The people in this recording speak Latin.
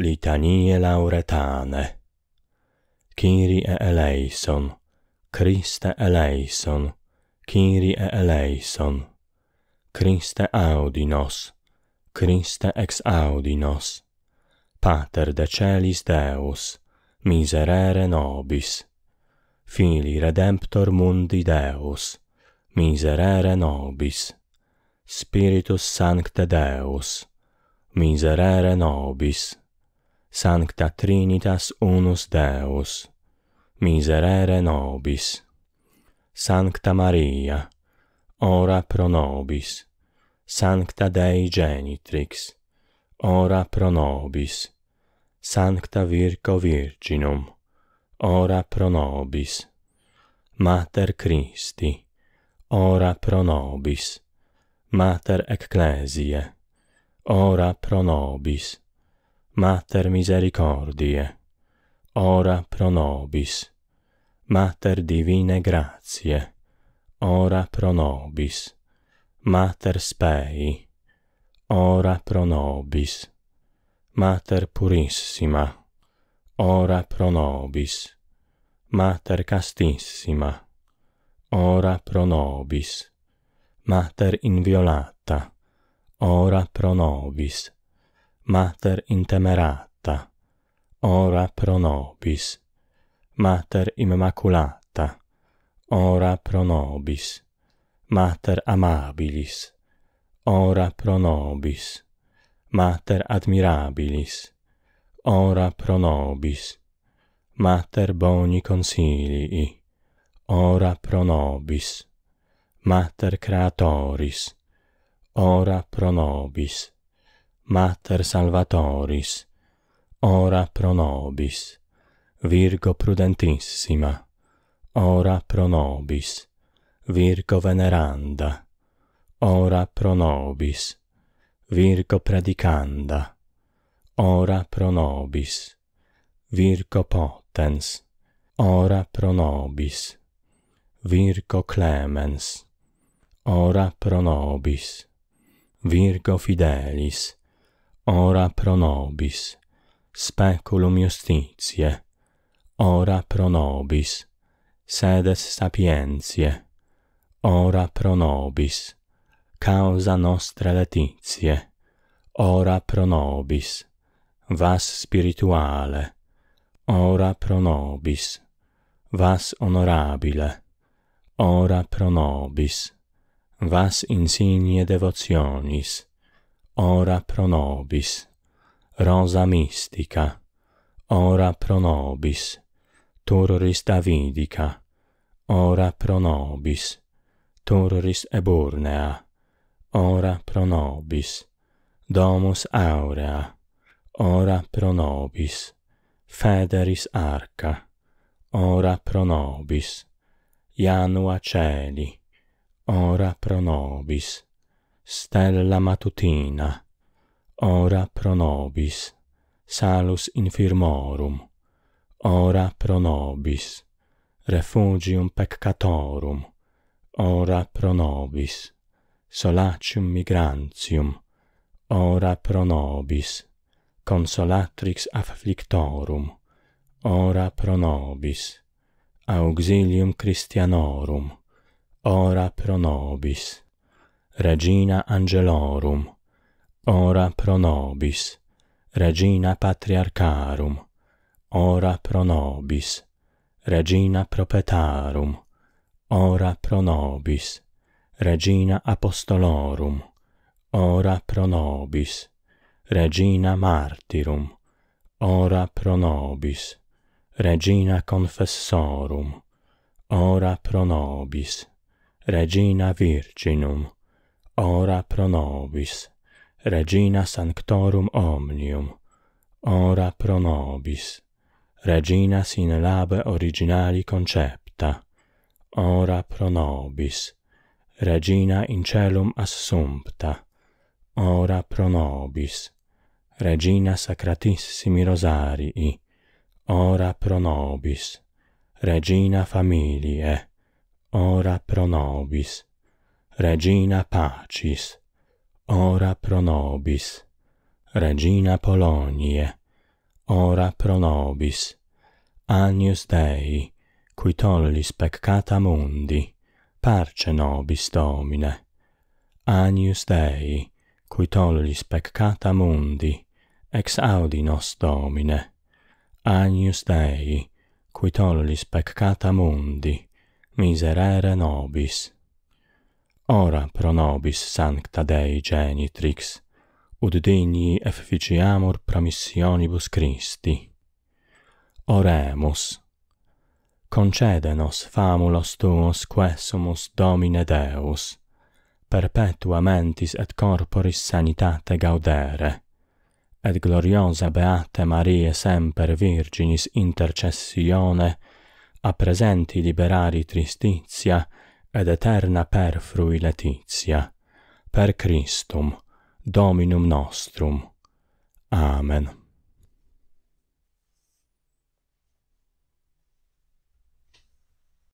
litanie lauretane. Kyrie eleison, Christe eleison, Kyrie eleison, Christe audinos, Christe ex audinos, Pater de celis Deus, miserere nobis, Fili redemptor mundi Deus, miserere nobis, Spiritus Sancte Deus, miserere nobis, Sancta Trinitas unus Deus. Miserere nobis. Sancta Maria, ora pro nobis. Sancta Dei Genitrix, ora pro nobis. Sancta Virgo Virginum, ora pro nobis. Mater Christi, ora pro nobis. Mater Ecclesiae, ora pro nobis. Mater misericordie, ora pro nobis. Mater divine grazie, ora pro nobis. Mater spei, ora pro nobis. Mater purissima, ora pro nobis. Mater castissima, ora pro nobis. Mater inviolata, ora pro nobis. Mater intemerata, ora pro nobis. Mater Immaculata, ora pro nobis. Mater amabilis, ora pro nobis. Mater admirabilis, ora pro nobis. Mater boni consilii, ora pro nobis. Mater creatoris, ora pro nobis. Mater Salvatoris ora pro nobis virgo prudentissima ora pro nobis virgo veneranda ora pro nobis virgo predicanda ora pro nobis virgo potens ora pro nobis virgo clemens ora pro nobis virgo fidelis Ora pro nobis, speculum justitie. Ora pro nobis, sedes sapientie. Ora pro nobis, causa nostra laetitie. Ora pro nobis, vas spirituale. Ora pro nobis, vas honorabile. Ora pro nobis, vas insigne devotionis ora pro nobis. Rosa mistica, ora pro nobis. Turris Davidica, ora pro nobis. Turris Eburnea, ora pro nobis. Domus Aurea, ora pro nobis. Federis Arca, ora pro nobis. Janua Celi, ora pro nobis. Stella matutina ora pro nobis salus infirmorum ora pro nobis refugium peccatorum ora pro nobis solacium migrantium ora pro nobis consolatrix afflictorum ora pro nobis auxilium christianorum ora pro nobis regina angelorum ora pro nobis regina patriarcharum ora pro nobis regina Propetarum, ora pro nobis regina apostolorum ora pro nobis regina martyrum ora pro nobis regina confessorum ora pro nobis regina virginum ora pro nobis, regina sanctorum omnium, ora pro nobis, regina sin labe originali concepta, ora pro nobis, regina in celum assumpta, ora pro nobis, regina sacratissimi rosarii, ora pro nobis, regina familie, ora pro nobis, regina pacis ora pro nobis regina polonie ora pro nobis agnus dei qui tollis peccata mundi parce nobis domine agnus dei qui tollis peccata mundi ex audi nos domine agnus dei qui tollis peccata mundi miserere nobis ora pro nobis sancta Dei genitrix, ut digni efficiamur promissionibus Christi. Oremus. Concedenos famulos tuos sumus Domine Deus, perpetua mentis et corporis sanitate gaudere, et gloriosa Beate Maria semper Virginis intercessione, a presenti liberari tristitia, ed aeterna per frui per Christum Dominum nostrum Amen